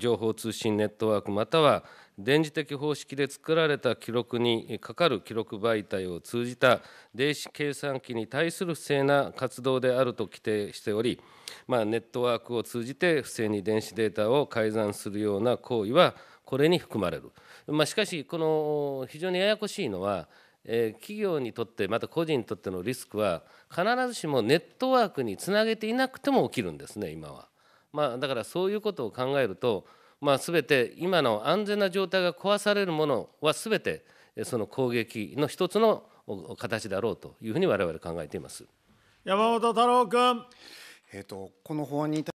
情報通信ネットワークまたは電磁的方式で作られた記録にかかる記録媒体を通じた電子計算機に対する不正な活動であると規定しており、まあ、ネットワークを通じて不正に電子データを改ざんするような行為はこれに含まれる、まあ、しかしこの非常にややこしいのはえー、企業にとってまた個人にとってのリスクは必ずしもネットワークにつなげていなくても起きるんですね今は。まあ、だからそういうことを考えると、まあ、全て今の安全な状態が壊されるものは全てその攻撃の一つの形だろうというふうに我々考えています山本太郎君。えーと、とこの法案に